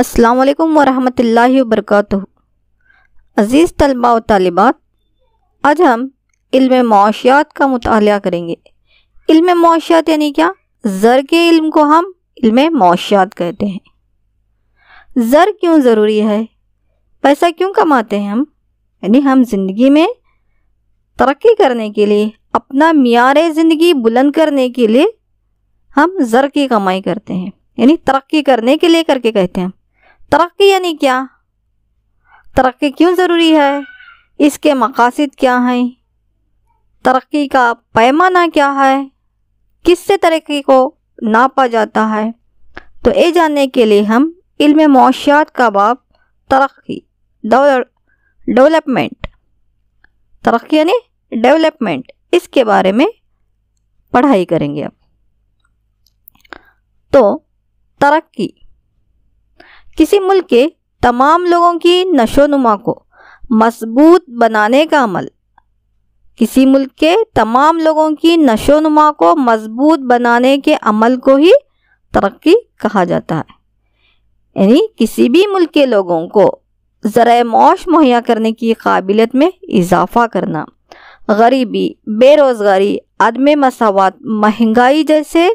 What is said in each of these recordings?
अस्सलाम वरहमतुल्लाहि वबरकatuh अज़ीज़ तलबा व तालिबात आज हम इल्म मुआशियात का मताल करेंगे इल्म मुआशियात यानी क्या ज़र के इल्म को हम इल्म मुआशियात कहते हैं ज़र क्यों ज़रूरी है पैसा क्यों कमाते हैं हम यानी हम ज़िंदगी में तरक्की करने के लिए अपना मीर ज़िंदगी बुलंद करने के लिए हम ज़र की कमाई करते हैं यानी तरक्की करने के लिए करके कहते हैं तरक्की यानी क्या तरक्की क्यों ज़रूरी है इसके मकासद क्या हैं तरक्की का पैमाना क्या है किससे तरक्की को नापा जाता है तो ये जानने के लिए हम इल्म मशियात का बाप तरक्की डेवलपमेंट तरक्की यानी डेवलपमेंट इसके बारे में पढ़ाई करेंगे अब तो तरक्की किसी मुल्क के तमाम लोगों की नशोनुमा को मजबूत बनाने का अमल किसी मुल्क के तमाम लोगों की नशोनुमा को मजबूत बनाने के अमल को ही तरक्की कहा जाता है यानी किसी भी मुल्क के लोगों को ज़रा मौश मुहैया करने की काबिलियत में इजाफा करना गरीबी बेरोज़गारी अदम मसावत महंगाई जैसे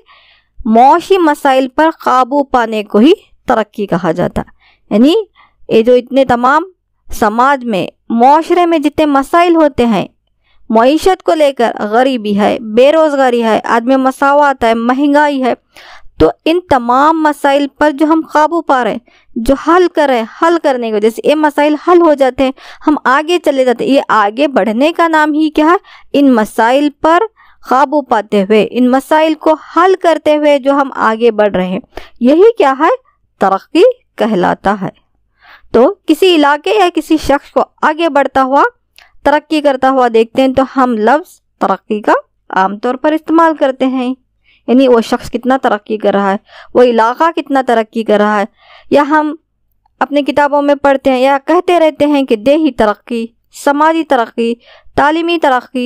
मौशी मसाइल पर काबू पाने को ही तरक्की कहा जाता यानी ये जो इतने तमाम समाज में माशरे में जितने मसाइल होते हैं मीशत को लेकर गरीबी है बेरोज़गारी है आदमी मसावत है महंगाई है तो इन तमाम मसाइल पर जो हम काबू पा रहे हैं जो हल कर रहे हैं हल करने की वजह से ये मसाइल हल हो जाते हैं हम आगे चले जाते हैं ये आगे बढ़ने का नाम ही क्या है इन मसाइल पर काबू पाते हुए इन मसाइल को हल करते हुए जो हम आगे बढ़ रहे हैं यही क्या है तरक्की कहलाता है तो किसी इलाके या किसी शख्स को आगे बढ़ता हुआ तरक्की करता हुआ देखते हैं तो हम लफ्ज़ तरक्की का आमतौर पर इस्तेमाल करते हैं यानी वो शख्स कितना तरक्की कर रहा है वो इलाका कितना तरक्की कर रहा है या हम अपने किताबों में पढ़ते हैं या कहते रहते हैं कि देही तरक्की समाजी तरक्की तालीमी तरक्की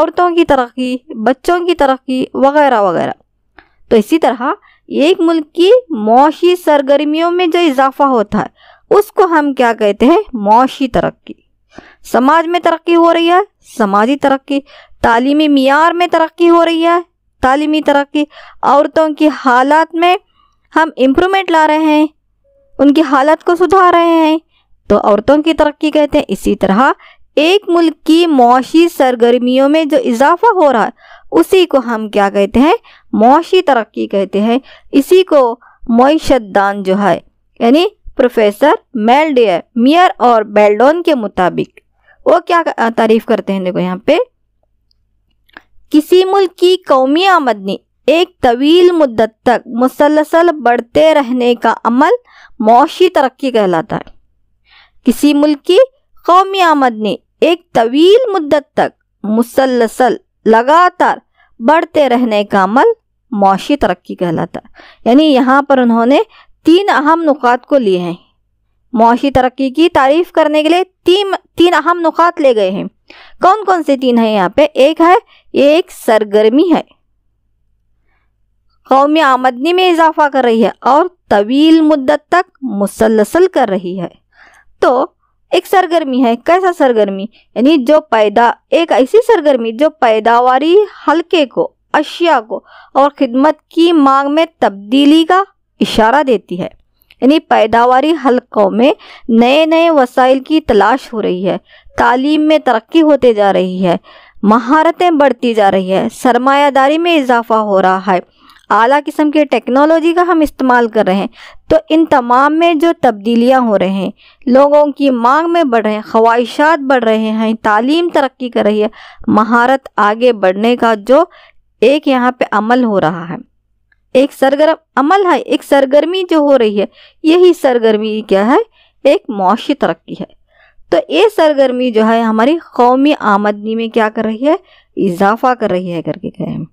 औरतों की तरक्की बच्चों की तरक्की वगैरह वगैरह तो इसी तरह एक मुल्क की मौशी सरगर्मियों में जो इजाफा होता है उसको हम क्या कहते हैं मौशी तरक्की समाज में तरक्की हो रही है समाजी तरक्की तालीमी मीार में तरक्की हो रही है तालीमी तरक्की औरतों की हालात में हम इम्प्रूवमेंट ला रहे हैं उनकी हालत को सुधार रहे हैं तो औरतों की तरक्की कहते हैं इसी तरह एक मुल्क की मौशी सरगर्मियों में जो इजाफा हो रहा है उसी को हम क्या कहते हैं मुशी तरक्की कहते हैं इसी को मीशतदान दान जो है यानी प्रोफेसर मेलडियर मियर और बेल्डोन के मुताबिक वो क्या तारीफ करते हैं देखो यहाँ पे किसी मुल्क की कौमी आमदनी एक तवील मुद्दत तक मुसलसल बढ़ते रहने का अमल मौशी तरक्की कहलाता है किसी मुल्क की कौमी आमदनी एक तवील मुद्दत तक मुसलसल लगातार बढ़ते रहने का अमल मौशी तरक्की कहलाता है यानी यहाँ पर उन्होंने तीन अहम नुकात को लिए हैं मौशी तरक्की की तारीफ करने के लिए तीन तीन अहम नुकात ले गए हैं कौन कौन से तीन हैं यहाँ पे एक है एक सरगर्मी है कौमी आमदनी में इजाफा कर रही है और तवील मुद्दत तक मुसलसल कर रही है तो एक सरगर्मी है कैसा सरगर्मी यानी जो पैदा एक ऐसी सरगर्मी जो पैदावारी हल्के को अशिया को और खिदमत की मांग में तब्दीली का इशारा देती है यानी पैदावारी हलकों में नए नए वसाइल की तलाश हो रही है तालीम में तरक्की होते जा रही है महारतें बढ़ती जा रही है सरमायादारी में इजाफा हो रहा है आला किस्म के टेक्नोलॉजी का हम इस्तेमाल कर रहे हैं तो इन तमाम में जो तब्दीलियां हो रहे हैं लोगों की मांग में बढ़ रहे हैं ख्वाहिशात बढ़ रहे हैं तालीम तरक्की कर रही है महारत आगे बढ़ने का जो एक यहाँ पे अमल हो रहा है एक सरगर्म अमल है एक सरगर्मी जो हो रही है यही सरगर्मी क्या है एक मुशी तरक्की है तो ये सरगर्मी जो है हमारी कौमी आमदनी में क्या कर रही है इजाफा कर रही है करके कहें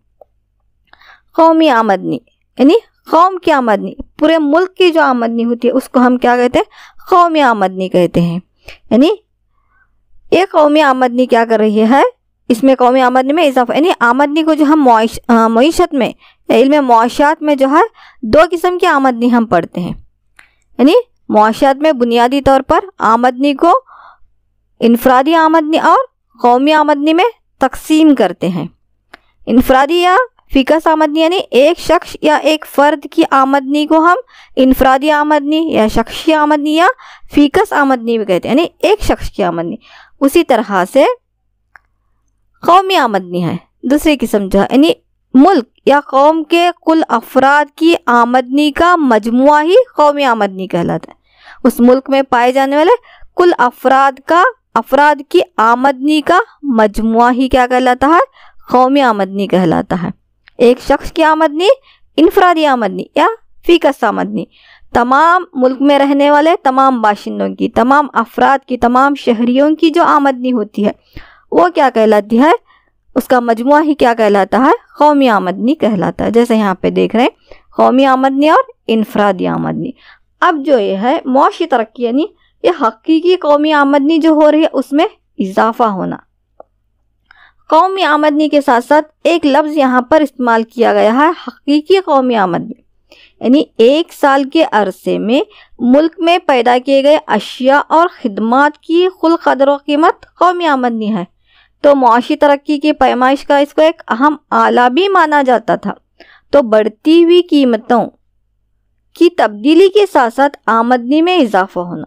कौमी आमदनी यानी कौम की आमदनी पूरे मुल्क की जो आमदनी होती है उसको हम क्या कहते हैं कौमी आमदनी कहते हैं यानी ये कौमी आमदनी क्या कर रही है इसमें कौमी आमदनी में इजाफा यानी आमदनी को जो हम मीशत में या इल्म मुआशात में जो है दो किस्म की आमदनी हम पढ़ते हैं यानी मुआशात में बुनियादी तौर पर आमदनी को इनफरादी आमदनी और कौमी आमदनी में तकसीम करते हैं इनफरादी या फ़िकस आमदनी यानी एक शख्स या एक फ़र्द की आमदनी को हम इनफरादी आमदनी या शख्सी आमदनी या फ़िकस आमदनी भी कहते हैं यानी एक शख्स की आमदनी उसी तरह से कौमी आमदनी है दूसरी किस्म जो है यानी मुल्क या कौम के कुल अफराद की आमदनी का मजमु ही कौमी आमदनी कहलाता है उस मुल्क में पाए जाने वाले कुल अफराद का अफराद की आमदनी का मजमु ही क्या कहलाता है कौमी आमदनी कहलाता है एक शख्स की आमदनी इनफरादी आमदनी या फीकस आमदनी तमाम मुल्क में रहने वाले तमाम बाशिंदों की तमाम अफराद की तमाम शहरियों की जो आमदनी होती है वो क्या कहलाती है उसका मजमु ही क्या कहलाता है कौमी आमदनी कहलाता है जैसे यहाँ पे देख रहे हैं कौमी आमदनी और इनफरादी आमदनी अब जो ये है मुशी तरक्की यानी ये हकीकी कौमी आमदनी जो हो रही है उसमें इजाफा होना कौमी आमदनी के साथ साथ एक लफ्ज़ यहाँ पर इस्तेमाल किया गया है हकीकी कौमी आमदनी यानी एक साल के अरसे में मुल्क में पैदा किए गए अशिया और ख़दमात की कुल कदर वीमत कीमत कौमी आमदनी है तो मुआशी तरक्की की पैमाइश का इसको एक अहम आला भी माना जाता था तो बढ़ती हुई कीमतों की तब्दीली के साथ साथ आमदनी में इजाफा होना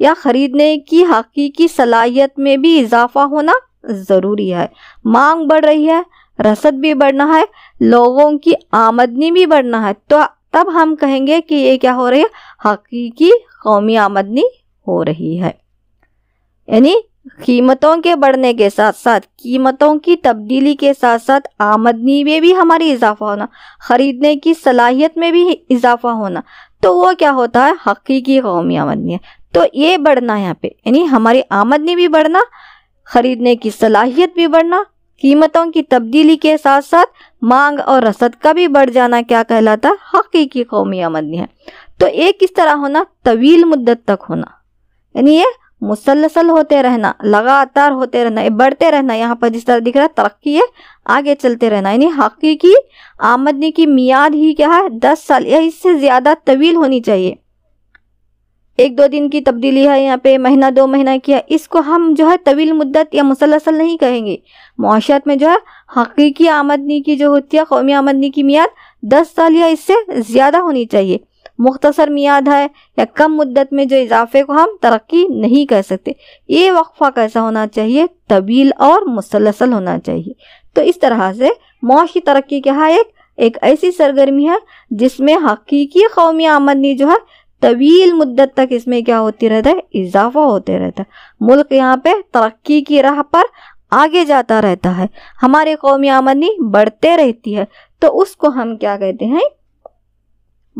या ख़रीदने की हकीकी सलाहियत में भी इजाफा होना ज़रूरी है मांग बढ़ रही है रसद भी बढ़ना है लोगों की आमदनी भी बढ़ना है तो तब हम कहेंगे कि ये क्या हो रही है हकीकी कौमी आमदनी हो रही है यानी कीमतों के बढ़ने के साथ साथ कीमतों की तब्दीली के साथ साथ आमदनी में भी हमारी इजाफा होना ख़रीदने की सलाहियत में भी इजाफा होना तो वो क्या होता है हकीकी कौमी आमदनी है तो ये बढ़ना यहाँ पे यानी हमारी आमदनी भी बढ़ना खरीदने की सलाहियत भी बढ़ना कीमतों की तब्दीली के साथ साथ मांग और रसद का भी बढ़ जाना क्या कहलाता हकीकी कौमी आमदनी है तो एक किस तरह होना तवील मुद्दत तक होना यानी ये मुसलसल होते रहना लगातार होते रहना बढ़ते रहना यहाँ पर जिस तरह दिख रहा है तरक्की है आगे चलते रहना यानी हकीकी आमदनी की मियाद ही क्या है दस साल या इससे ज़्यादा तवील होनी चाहिए एक दो दिन की तब्दीली है यहाँ पे महीना दो महीना की है इसको हम जो है तवील मुद्दत या मुसलसल नहीं कहेंगे मुआशत में जो है हकीकी आमदनी की जो होती है कौमी आमदनी की मियाद दस साल या इससे ज़्यादा होनी चाहिए मुख्तसर मियाद है या कम मुद्दत में जो इजाफे को हम तरक्की नहीं कह सकते ये वक्फा कैसा होना चाहिए तवील और मुसलसल होना चाहिए तो इस तरह से मुशी तरक्की क्या है एक एक ऐसी सरगर्मी है जिसमें हकीकी कौमी आमदनी जो है तवील मुद्दत तक इसमें क्या होती रहता है इजाफा होते रहता है मुल्क यहाँ पे तरक्की की राह पर आगे जाता रहता है हमारे कौमी आमदनी बढ़ते रहती है तो उसको हम क्या कहते हैं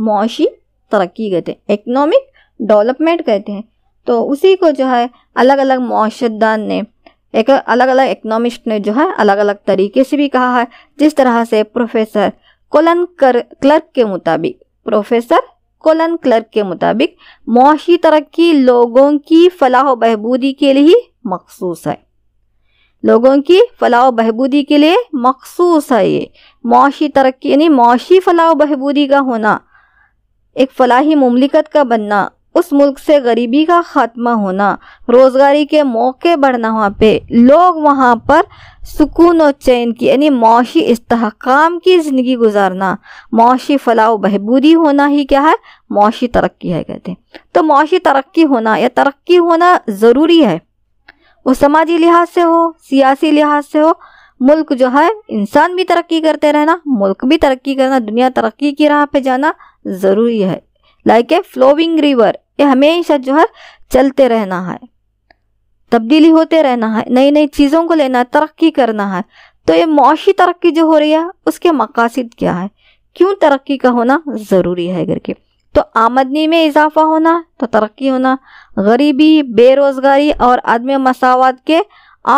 मुशी तरक्की कहते हैं इकनॉमिक डेवलपमेंट कहते हैं तो उसी को जो है अलग अलग मुशदान ने एक अलग अलग इकनॉमिस्ट ने जो है अलग अलग तरीके से भी कहा है जिस तरह से प्रोफेसर कोलन कर क्लर्क के मुताबिक प्रोफेसर कोलन क्लर्क के मुताबिक मुआशी तरक्की लोगों की फलाह व बहबूदी के लिए ही मखसूस है लोगों की फलाह बहबूदी के लिए मखसूस है ये मुआशी तरक्की यानी मुआशी फलाह बहबूदी का होना एक फलाही ममलिकत का बनना उस मुल्क से गरीबी का खात्मा होना रोज़गारी के मौके बढ़ना वहाँ पे लोग वहाँ पर सुकून और चैन की यानी मौशी इसकाम की ज़िंदगी गुजारना मौशी फलाह बहबूदी होना ही क्या है मौशी तरक्की है कहते हैं तो मौशी तरक्की होना या तरक्की होना ज़रूरी है वो समाजी लिहाज से हो सियासी लिहाज से हो मुल्क जो है इंसान भी तरक्की करते रहना मुल्क भी तरक्की करना दुनिया तरक्की की राह पे जाना ज़रूरी है लाइक ए फ्लोविंग रिवर ये हमेशा जो है चलते रहना है तब्दीली होते रहना है नई नई चीज़ों को लेना तरक्की करना है तो ये मुशी तरक्की जो हो रही है उसके मकासद क्या है क्यों तरक्की का होना ज़रूरी है घर के तो आमदनी में इजाफा होना तो तरक्की होना गरीबी बेरोज़गारी और आदम मसावत के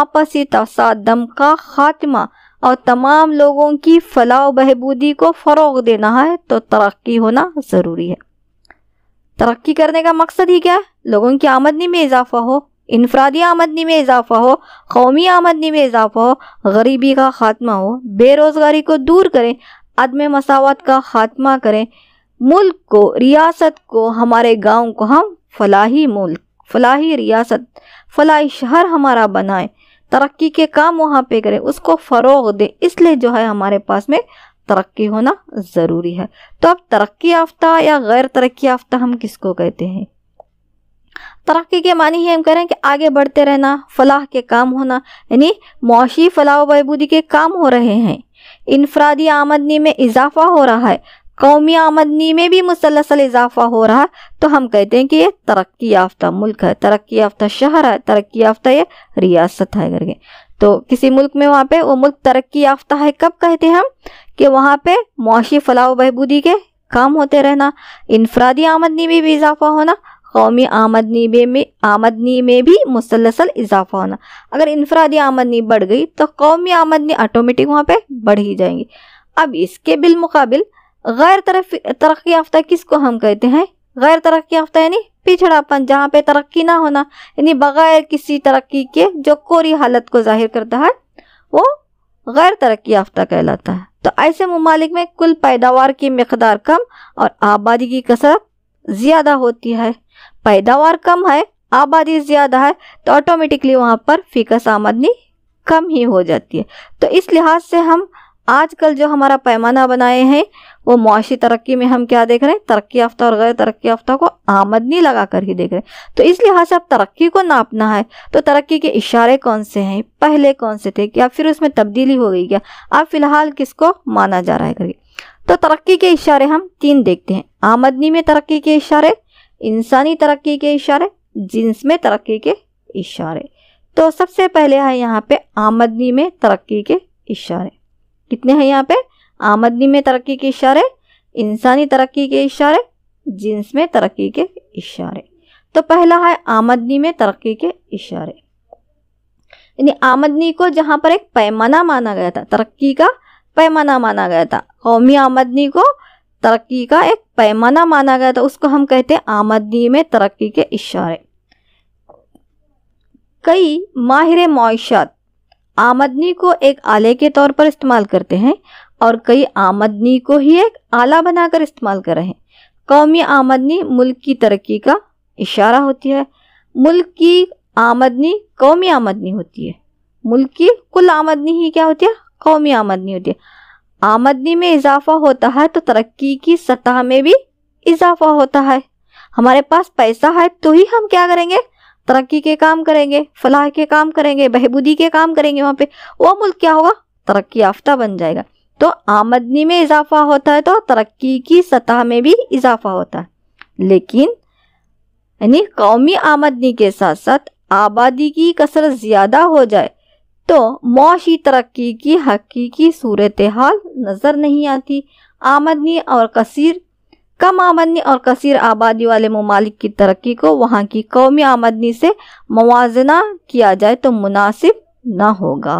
आपसी तसादम का खात्मा और तमाम लोगों की फलाह बहबूदी को फ़रोग देना है तो तरक्की होना ज़रूरी है तरक्की करने का मकसद ही क्या लोगों की आमदनी में इजाफा हो इनफरादी आमदनी में इजाफा हो कौमी आमदनी में इजाफा हो गरीबी का खात्मा हो बेरोज़गारी को दूर करें अदम मसावत का खात्मा करें मुल्क को रियासत को हमारे गांव को हम फलाही मुल्क फलाही रियासत फलाही शहर हमारा बनाएं तरक्की के काम वहाँ पे करें उसको फ़रोग दें इसलिए जो है हमारे पास में तरक्की होना ज़रूरी है तो अब तरक्की याफ्ता या गैर तरक्की याफ्ता हम किसको कहते हैं तरक्की के मानी ही हम कह रहे हैं कि आगे बढ़ते रहना फलाह के काम होना यानी मुशी फलाह व बहबूदी के काम हो रहे हैं इनफरादी आमदनी में इजाफा हो रहा है कौमी आमदनी में भी मुसलसल इजाफा हो रहा तो हम कहते हैं कि ये तरक्की याफ्ता मुल्क है तरक्की याफ्ता शहर है तरक्की याफ्ता ये रियासत है करके तो किसी मुल्क में वहाँ पे वो मुल्क तरक्की याफ्ता है कब कहते हैं हम कि वहाँ पे मुशी फलाह बहबूदी के काम होते रहना इनफरादी आमदनी में भी इजाफा होना कौमी आमदनी में आमदनी में भी मुसलसल इजाफा होना अगर इनफरादी आमदनी बढ़ गई तो कौमी आमदनी आटोमेटिक वहाँ पर बढ़ ही जाएंगी अब इसके बिलमकबिल गैर तरफ तरक्की याफ्ता किस को हम कहते हैं गैर तरक्की याफ्ता यानी पिछड़ापन जहाँ पे तरक्की ना होना यानी बगैर किसी तरक्की के जो कोरी हालत को जाहिर करता है वो गैर तरक्की याफ्ता कहलाता है तो ऐसे ममालिक में कुल पैदावार की मकदार कम और आबादी की कसरत ज़्यादा होती है पैदावार कम है आबादी ज़्यादा है तो ऑटोमेटिकली वहाँ पर फीकस आमदनी कम ही हो जाती है तो इस लिहाज से हम आजकल जो हमारा पैमाना बनाए हैं वो मुआशी तरक्की में हम क्या देख रहे हैं तरक्की याफ्ता और गैर तरक्की याफ्ता को आमदनी लगा कर ही देख रहे हैं तो इस लिहाज से अब तरक्की को नापना है तो तरक्की के इशारे कौन से हैं पहले कौन से थे क्या फिर उसमें तब्दीली हो गई क्या अब फिलहाल किसको माना जा रहा है करके तो तरक्की के इशारे हम तीन देखते हैं आमदनी में तरक्की के इशारे इंसानी तरक्की के इशारे जिन्स में तरक्की के इशारे तो सबसे पहले है यहाँ पे आमदनी में तरक्की के इशारे कितने हैं यहाँ पे आमदनी में तरक्की के इशारे इंसानी तरक्की के इशारे जिन्स में तरक्की के इशारे तो पहला है आमदनी में तरक्की के इशारे यानी आमदनी को जहाँ पर एक पैमाना माना गया था तरक्की का पैमाना माना गया था कौमी आमदनी को तरक्की का एक पैमाना माना गया था उसको हम कहते हैं आमदनी में तरक्की के इशारे कई माहिर मायशात आमदनी को एक आले के तौर पर इस्तेमाल करते हैं और कई आमदनी को ही एक आला बनाकर इस्तेमाल कर रहे हैं कौमी आमदनी मुल्क की तरक्की का इशारा होती है मुल्क की आमदनी कौमी आमदनी होती है मुल्क की कुल आमदनी ही क्या होती है कौमी आमदनी होती है आमदनी में इजाफा होता है तो तरक्की की सतह में भी इजाफा होता है हमारे पास पैसा है तो ही हम क्या करेंगे तरक्की के काम करेंगे फलाह के काम करेंगे बहबूदी के काम करेंगे वहाँ पे वो मुल्क क्या होगा तरक्की याफ्ता बन जाएगा तो आमदनी में इजाफा होता है तो तरक्की की सतह में भी इजाफा होता है लेकिन यानी कौमी आमदनी के साथ साथ आबादी की कसरत ज़्यादा हो जाए तो मौशी तरक्की की हकीकी सूरत हाल नज़र नहीं आती आमदनी और कसीर कम आमदनी और कसर आबादी वाले ममालिक की तरक्की को वहाँ की कौमी आमदनी से मुजना किया जाए तो मुनासिब ना होगा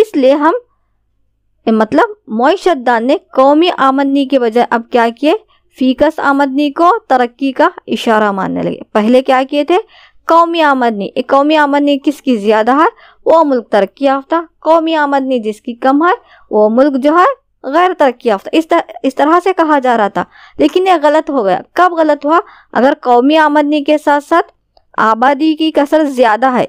इसलिए हम मतलब मीशत दान ने कौमी आमदनी के बजाय अब क्या किए फीकस आमदनी को तरक्की का इशारा मानने लगे पहले क्या किए थे कौमी आमदनी एक कौमी आमदनी किसकी ज़्यादा है वो मुल्क तरक्की याफ्ता कौमी आमदनी जिसकी कम है वो मुल्क जो है गैर तरक्की याफ्ता इस, तर, इस तरह से कहा जा रहा था लेकिन यह गलत हो गया कब गलत हुआ अगर कौमी आमदनी के साथ साथ आबादी की कसर ज़्यादा है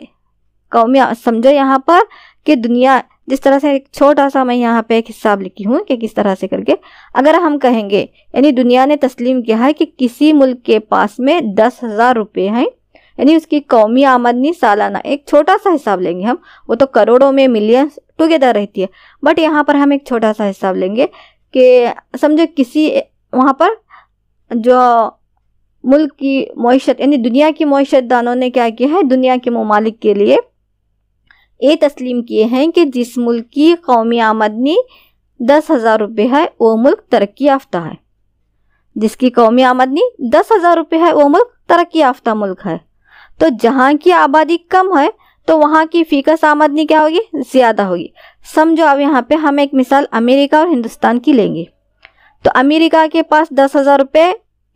कौमी समझो यहाँ पर कि दुनिया जिस तरह से एक छोटा सा मैं यहाँ पे एक हिसाब लिखी हूँ कि किस तरह से करके अगर हम कहेंगे यानी दुनिया ने तस्लीम किया है कि किसी मुल्क के पास में दस हज़ार रुपये हैं यानी उसकी कौमी आमदनी सालाना एक छोटा सा हिसाब लेंगे हम वो तो करोड़ों में मिलियन टुगेदर रहती है बट यहाँ पर हम एक छोटा सा हिसाब लेंगे कि समझो किसी वहाँ पर जो मुल्क की मीशत यानी दुनिया की मीशत दानों ने क्या किया है दुनिया के ममालिक के लिए ये तस्लीम किए हैं कि जिस मुल्क की कौमी आमदनी दस हज़ार रुपये है वो मुल्क तरक्की याफ्ता है जिसकी कौमी आमदनी दस हज़ार रुपये है वो मुल्क तरक्की याफ्ता मुल्क है तो जहाँ की आबादी कम है तो वहाँ की फीकस आमदनी क्या होगी ज़्यादा होगी समझो अब यहाँ पे हम एक मिसाल अमेरिका और हिंदुस्तान की लेंगे तो अमेरिका के पास दस हज़ार रुपये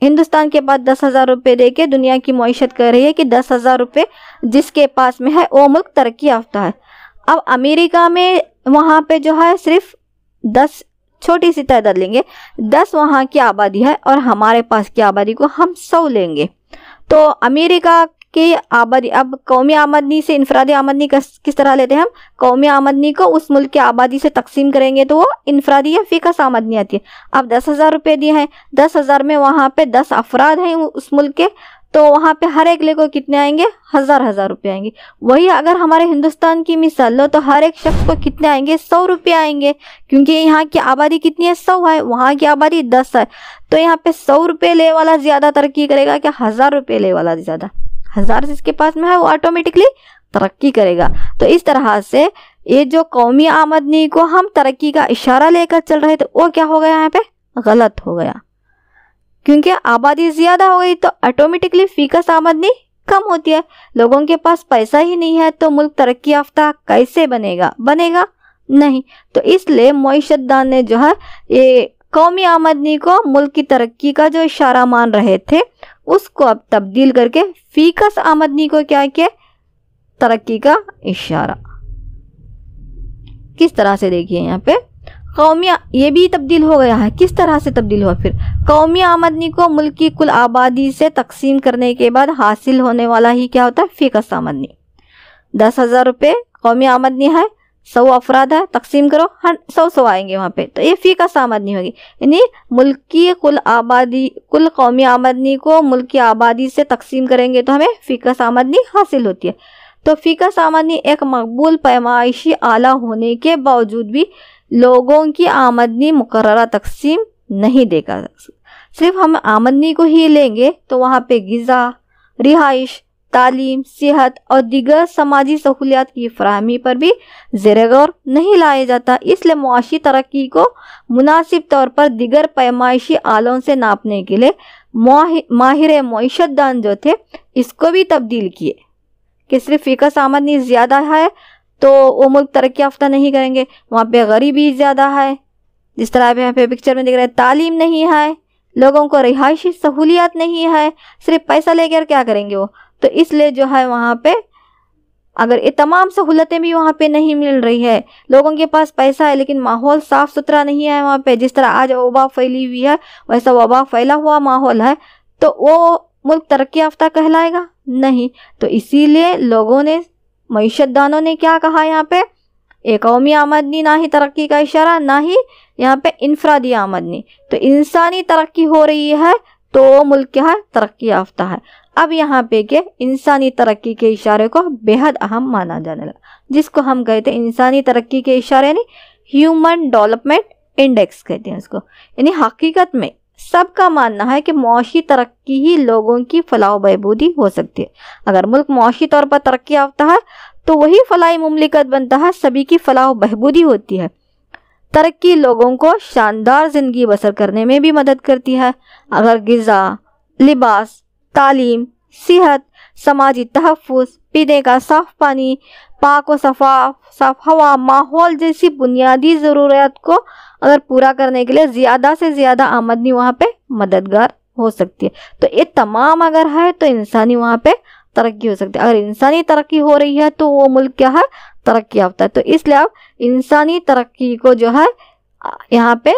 हिंदुस्तान के पास दस हज़ार रुपये दे के दुनिया की मीशत कर रही है कि दस हज़ार रुपये जिसके पास में है वो मुल्क तरक्की याफ्ता है अब अमेरिका में वहाँ पे जो है सिर्फ दस छोटी सी तादाद लेंगे दस वहाँ की आबादी है और हमारे पास की आबादी को हम सौ लेंगे तो अमेरिका कि आबादी अब कौमी आमदनी से इनफरादी आमदनी किस तरह लेते हैं हम कौमी आमदनी को उस मुल्क की आबादी से तकसीम करेंगे तो वो इनफरादी या फ़िकस आमदनी आती है अब दस हज़ार रुपये दिए हैं दस हज़ार में वहाँ पे दस अफराद हैं उस मुल्क के तो वहाँ पे हर एक लेको कितने आएंगे हज़ार हज़ार रुपये आएंगे वही अगर हमारे हिंदुस्तान की मिसाल लो तो हर एक शख्स को कितने आएंगे सौ रुपये आएंगे क्योंकि यहाँ की आबादी कितनी है सौ है वहाँ की आबादी दस है तो यहाँ पे सौ रुपये ले वाला ज़्यादा तरक्की करेगा कि हज़ार रुपये ले वाला ज़्यादा हजार जिसके पास में है वो ऑटोमेटिकली तरक्की करेगा तो इस तरह से ये जो कौमी आमदनी को हम तरक्की का इशारा लेकर चल रहे थे तो वो क्या हो गया यहाँ पे गलत हो गया क्योंकि आबादी ज़्यादा हो गई तो ऑटोमेटिकली फीकस आमदनी कम होती है लोगों के पास पैसा ही नहीं है तो मुल्क तरक्की याफ्ता कैसे बनेगा बनेगा नहीं तो इसलिए मीशतदान ने जो है ये कौमी आमदनी को मुल्क की तरक्की का जो इशारा मान रहे थे उसको अब तब्दील करके फीकस आमदनी को क्या किया तरक्की का इशारा किस तरह से देखिए यहाँ पे कौमिया ये भी तब्दील हो गया है किस तरह से तब्दील हुआ फिर कौमी आमदनी को मुल्क की कुल आबादी से तकसीम करने के बाद हासिल होने वाला ही क्या होता है फीकस आमदनी दस हज़ार रुपये कौमी आमदनी है सौ अफराद है तकसीम करो हर सौ सौ आएंगे वहाँ पे तो ये फी का सामदनी होगी यानी मुल्क की कुल आबादी कुल कौमी आमदनी को मुल्क की आबादी से तकसीम करेंगे तो हमें फी का सामदनी हासिल होती है तो फी का सामदनी एक मकबूल पैमाइशी आला होने के बावजूद भी लोगों की आमदनी मुकर तकसीम नहीं देगा सिर्फ हम आमदनी को ही लेंगे तो वहाँ पे गज़ा रिहाइश तालीम सेहत और दीगर समाजी सहूलियात की फरहमी पर भी जेर गौर नहीं लाया जाता इसलिए मुआशी तरक्की को मुनासिब तौर पर दिगर पैमाइशी आलों से नापने के लिए माहिर मीशत दान जो थे इसको भी तब्दील किए कि सिर्फ फ़िकस आमदनी ज़्यादा है तो वो मुल्क तरक्की याफ्ता नहीं करेंगे वहाँ पे गरीबी ज़्यादा है जिस तरह आप यहाँ पे पिक्चर में देख रहे हैं तालीम नहीं है लोगों को रिहायशी सहूलियात नहीं है सिर्फ पैसा लेकर क्या करेंगे वो तो इसलिए जो है वहाँ पे अगर ये तमाम सहूलतें भी वहाँ पे नहीं मिल रही है लोगों के पास पैसा है लेकिन माहौल साफ सुथरा नहीं है वहाँ पे जिस तरह आज वबा फैली हुई है वैसा वबा फैला हुआ माहौल है तो वो मुल्क तरक्की याफ्ता कहलाएगा नहीं तो इसीलिए लोगों ने मीशत दानों ने क्या कहा यहाँ पे एक कौमी आमदनी ना ही तरक्की का इशारा ना ही यहाँ पे इनफरादी आमदनी तो इंसानी तरक्की हो रही है तो मुल्क क्या है तरक्की याफ्ता है अब यहाँ पे के इंसानी तरक्की के इशारे को बेहद अहम माना जाने लगा जिसको हम कहते हैं इंसानी तरक्की के इशारे यानी ह्यूमन डेवलपमेंट इंडेक्स कहते हैं उसको यानी हकीकत में सबका मानना है कि मौशी तरक्की ही लोगों की फलाह बहबूदी हो सकती है अगर मुल्क मौशी तौर पर तरक्की याफ्ता है तो वही फ़लाई ममलिकत बनता है सभी की फलाह बहबूदी होती है तरक्की लोगों को शानदार ज़िंदगी बसर करने में भी मदद करती है अगर गज़ा लिबास तालीम सेहत समाजी तहफ़ पीने का साफ पानी पाक व सफा साफ हवा माहौल जैसी बुनियादी ज़रूरत को अगर पूरा करने के लिए ज़्यादा से ज़्यादा आमदनी वहाँ पे मददगार हो सकती है तो ये तमाम अगर है तो इंसानी वहाँ पे तरक्की हो सकती है अगर इंसानी तरक्की हो रही है तो वो मुल्क क्या है तरक्की याफ्ता है तो इसलिए अब इंसानी तरक्की को जो है यहाँ पे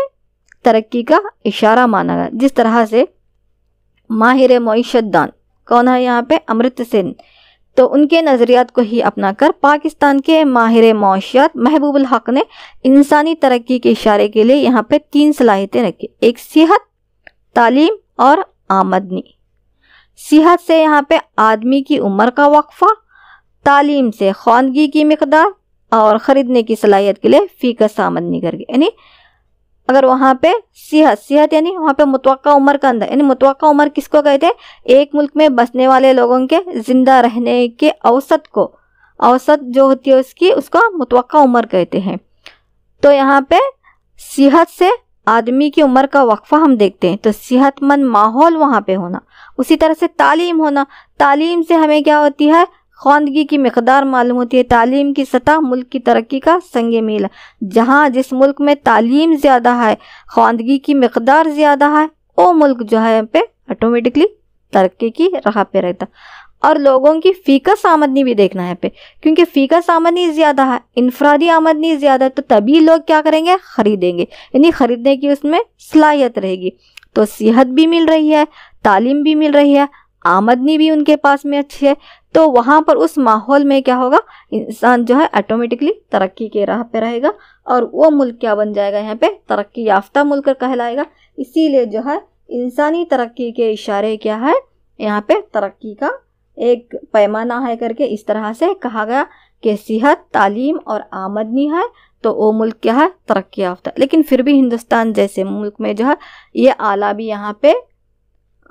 तरक्की का इशारा माना गया जिस तरह से माहिर मीशतदान कौन है यहाँ पे अमृत सेन तो उनके नज़रियात को ही अपनाकर पाकिस्तान के माहिर माशियात महबूबुल हक ने इंसानी तरक्की के इशारे के लिए यहाँ पे तीन सलाहियतें रखी एक सेहत तालीम और आमदनी सेहत से यहाँ पे आदमी की उम्र का वक्फा तालीम से खानगी की मकदार और ख़रीदने की सलाहियत के लिए फ़ीकस आमदनी करके यानी अगर वहाँ पे सेहत सेहत यानी वहाँ पे मुतवा उम्र का अंदर यानी मुतवा उम्र किसको कहते हैं एक मुल्क में बसने वाले लोगों के जिंदा रहने के औसत को औसत जो होती है उसकी उसको मुतवा उम्र कहते हैं तो यहाँ पे सेहत से आदमी की उम्र का वक्फा हम देखते हैं तो सेहतमंद माहौल वहाँ पे होना उसी तरह से तालीम होना तालीम से हमें क्या होती है खौंदगी की मकदार मालूम होती है तालीम की सतह मुल्क की तरक्की का संग मेल जहाँ जिस मुल्क में तालीम ज़्यादा है खौंदगी की मकदार ज़्यादा है वो मुल्क जो है पे ऑटोमेटिकली तरक्की की राह पे रहता और लोगों की फीकस आमदनी भी देखना है पे क्योंकि फीकस आमदनी ज़्यादा है इनफरादी आमदनी ज़्यादा तो तभी लोग क्या करेंगे ख़रीदेंगे यानी ख़रीदने की उसमें सलाहियत रहेगी तो सेहत भी मिल रही है तालीम भी मिल रही है आमदनी भी उनके पास में अच्छी है तो वहाँ पर उस माहौल में क्या होगा इंसान जो है ऑटोमेटिकली तरक्की के राह पे रहेगा और वो मुल्क क्या बन जाएगा यहाँ पे तरक्की याफ्ता मुल्क कहलाएगा इसीलिए जो है इंसानी तरक्की के इशारे क्या है यहाँ पे तरक्की का एक पैमाना है करके इस तरह से कहा गया कि सेहत तालीम और आमदनी है तो वो मुल्क क्या है तरक्की याफ्ता लेकिन फिर भी हिंदुस्तान जैसे मुल्क में जो है ये आला भी यहाँ पे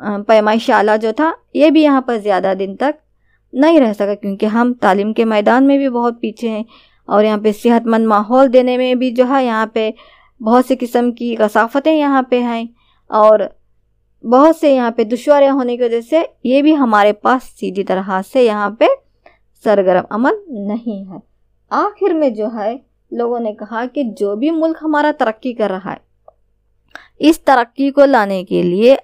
पैमाइशाला जो था ये भी यहाँ पर ज़्यादा दिन तक नहीं रह सका क्योंकि हम तालीम के मैदान में भी बहुत पीछे हैं और यहाँ पे सेहतमंद माहौल देने में भी जो है यहाँ पे बहुत से किस्म की कसाफतें यहाँ पे हैं और बहुत से यहाँ पे दुशारियाँ होने की वजह से ये भी हमारे पास सीधी तरह से यहाँ पे सरगर्म अमल नहीं है आखिर में जो है लोगों ने कहा कि जो भी मुल्क हमारा तरक्की कर रहा है इस तरक्की को लाने के लिए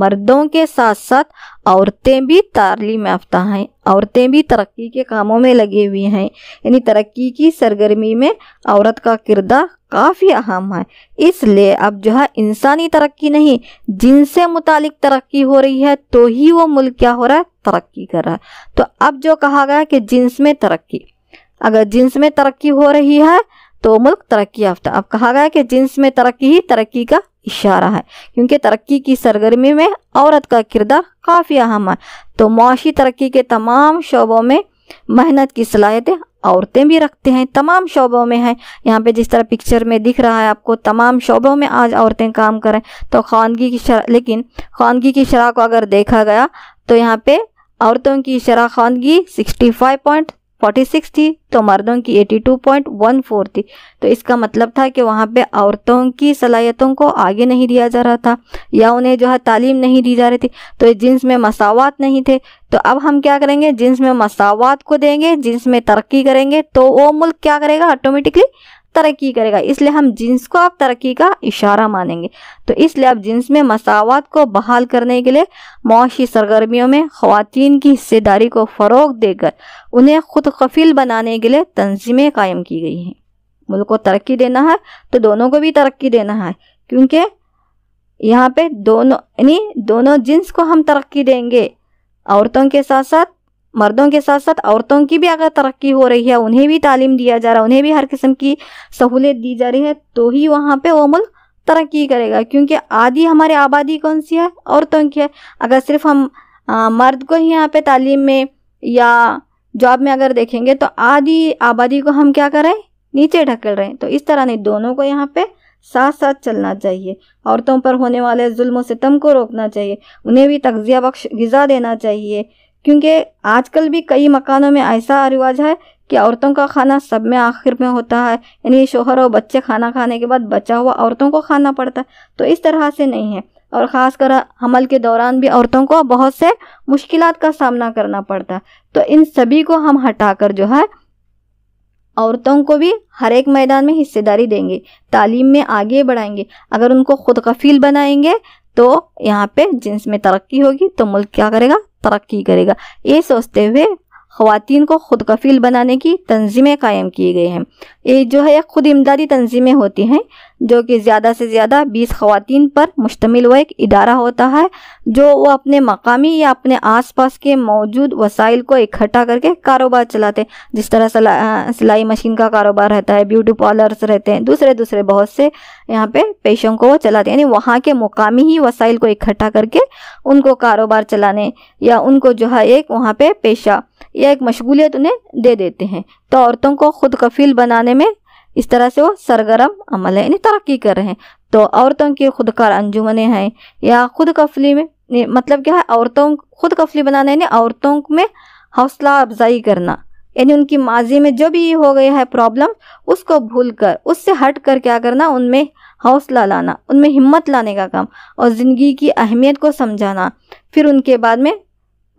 मर्दों के साथ साथ औरतें भी तालीम याफ्ता हैं औरतें भी तरक्की के कामों में लगी हुई हैं यानी तरक्की की सरगर्मी में औरत का किरदार काफ़ी अहम है इसलिए अब जो है इंसानी तरक्की नहीं जिनसे मुतालिक तरक्की हो रही है तो ही वो मुल्क क्या हो रहा है तरक्की कर रहा है तो अब जो कहा गया कि जिन्स में तरक्की अगर जिन्स में तरक्की हो रही है तो मुल्क तरक्की याफ्ता अब कहा गया कि जिन्स में तरक्की ही तरक्की का इशारा है क्योंकि तरक्की की सरगर्मी में औरत का किरदार काफ़ी अहम है तो मुशी तरक्की के तमाम शोबों में मेहनत की सलाहियतें औरतें भी रखते हैं तमाम शोबों में हैं यहाँ पे जिस तरह पिक्चर में दिख रहा है आपको तमाम शोबों में आज औरतें काम करें तो खानगी की शरा लेकिन खानगी की शराह को अगर देखा गया तो यहाँ पे औरतों की शराह खानगी सिक्सटी फाइव पॉइंट 46 थी तो मर्दों की 82.14 थी तो इसका मतलब था कि वहाँ पे औरतों की सलाहियतों को आगे नहीं दिया जा रहा था या उन्हें जो है तालीम नहीं दी जा रही थी तो जिन्स में मसावत नहीं थे तो अब हम क्या करेंगे जिन्स में मसावत को देंगे जिन्स में तरक्की करेंगे तो वो मुल्क क्या करेगा ऑटोमेटिकली तरक्की करेगा इसलिए हम जींस को आप तरक्की का इशारा मानेंगे तो इसलिए आप जींस में मसावत को बहाल करने के लिए मुशी सरगर्मियों में खुवान की हिस्सेदारी को फ़रोग देकर उन्हें खुद कफील बनाने के लिए तंजीमें कायम की गई हैं मुल्क को तरक्की देना है तो दोनों को भी तरक्की देना है क्योंकि यहाँ पे दोनों यानी दोनों जिन्स को हम तरक्की देंगे औरतों के साथ साथ मर्दों के साथ साथ औरतों की भी अगर तरक्की हो रही है उन्हें भी तालीम दिया जा रहा है उन्हें भी हर किस्म की सहूलियत दी जा रही है तो ही वहाँ पे वो मुल्क तरक्की करेगा क्योंकि आधी हमारी आबादी कौन सी है औरतों की है अगर सिर्फ हम आ, मर्द को ही यहाँ पे तालीम में या जॉब में अगर देखेंगे तो आधी आबादी को हम क्या करें नीचे ढकल रहे हैं तो इस तरह नहीं दोनों को यहाँ पे साथ साथ चलना चाहिए औरतों पर होने वाले जुल्म सितम को रोकना चाहिए उन्हें भी तगजिया बख्श गज़ा देना चाहिए क्योंकि आजकल भी कई मकानों में ऐसा रिवाज है कि औरतों का खाना सब में आखिर में होता है यानी शोहर और बच्चे खाना खाने के बाद बचा हुआ औरतों को खाना पड़ता है तो इस तरह से नहीं है और ख़ासकर हमल के दौरान भी औरतों को बहुत से मुश्किल का सामना करना पड़ता है तो इन सभी को हम कर जो है औरतों को भी हर एक मैदान में हिस्सेदारी देंगे तालीम में आगे बढ़ाएंगे अगर उनको खुद कफील बनाएंगे तो यहाँ पे जिन्स में तरक्की होगी तो मुल्क क्या करेगा तरक्की करेगा ये सोचते हुए खातन को खुद कफील बनाने की तंजीमें कायम की गई हैं ये जो है एक खुद इमदादी तंजीमें होती हैं जो कि ज़्यादा से ज़्यादा बीस खातन पर मुश्तमिल व एक इदारा होता है जो वो अपने मकामी या अपने आस पास के मौजूद वसाइल को इकट्ठा करके कारोबार चलाते हैं जिस तरह सिलाई मशीन का कारोबार रहता है ब्यूटी पार्लर्स रहते हैं दूसरे दूसरे बहुत से यहाँ पे पेशों को वो चलाते हैं यानी वहाँ के मुकामी ही वसाइल को इकट्ठा करके उनको कारोबार चलाने या उनको जो है एक वहाँ पर पेशा या एक मशगूलियत उन्हें दे देते हैं तो औरतों को खुद कफील बनाने में इस तरह से वो सरगर्म अमल है यानी तरक्की कर रहे हैं तो औरतों की खुदकार अंजुमने हैं या खुद कफली में मतलब क्या है औरतों खुद कफली बनाना यानी औरतों में हौसला अफजाई करना यानी उनकी माजी में जो भी हो गया है प्रॉब्लम उसको भूल कर उससे हट कर क्या करना उनमें हौसला लाना उनमें हिम्मत लाने का काम और ज़िंदगी की अहमियत को समझाना फिर उनके बाद में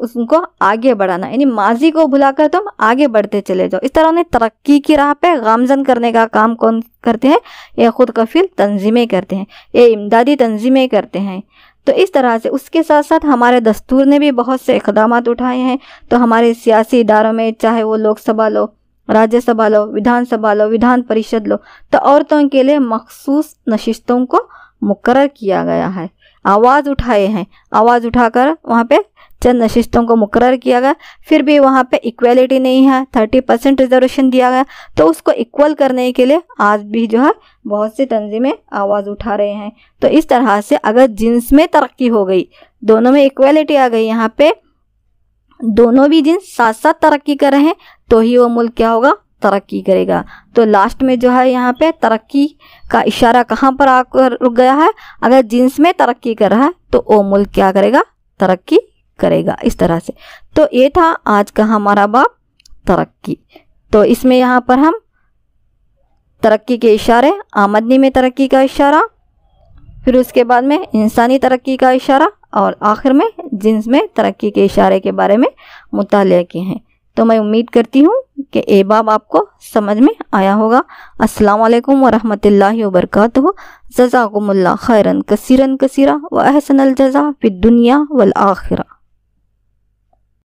उसको आगे बढ़ाना यानी माजी को भुलाकर तुम आगे बढ़ते चले जाओ इस तरह उन्हें तरक्की की राह पे गामजन करने का काम कौन करते हैं ये खुद कफील तंजीमें करते हैं ये इमदादी तंजीमें करते हैं तो इस तरह से उसके साथ साथ हमारे दस्तूर ने भी बहुत से इकदाम उठाए हैं तो हमारे सियासी इदारों में चाहे वो लोकसभा लो राज्यसभा लो विधानसभा लो विधान परिषद लो तो औरतों के लिए मखसूस नशिस्तों को मुकर किया गया है आवाज़ उठाए हैं आवाज़ उठाकर वहाँ पे चंद नशिस्तों को मुकर किया गया फिर भी वहाँ पे इक्वलिटी नहीं है थर्टी परसेंट रिजर्वेशन दिया गया तो उसको इक्वल करने के लिए आज भी जो है बहुत सी तंजीमें आवाज़ उठा रहे हैं तो इस तरह से अगर जिन्स में तरक्की हो गई दोनों में इक्वलिटी आ गई यहाँ पे दोनों भी जिन्स साथ साथ तरक्की कर रहे हैं तो ही वो मुल्क क्या होगा तरक्की करेगा तो लास्ट में जो है यहाँ पे तरक्की का इशारा कहाँ पर आकर रुक गया है अगर जींस में तरक्की कर रहा है तो वो मुल्क क्या करेगा तरक्की करेगा इस तरह से तो ये था आज का हमारा बाप तरक्की तो इसमें यहाँ पर हम तरक्की के इशारे आमदनी में तरक्की का इशारा फिर उसके बाद में इंसानी तरक्की का इशारा और आखिर में जिन्स में तरक्की के इशारे के बारे में मुताल किए हैं तो मैं उम्मीद करती हूँ कि ए बाब आपको समझ में आया होगा अस्सलाम वालेकुम वरहमतुल्लाहि वबरकत हो खैरन कसीरन कसीरा व अहसन जजा फिर दुनिया वल आखिरा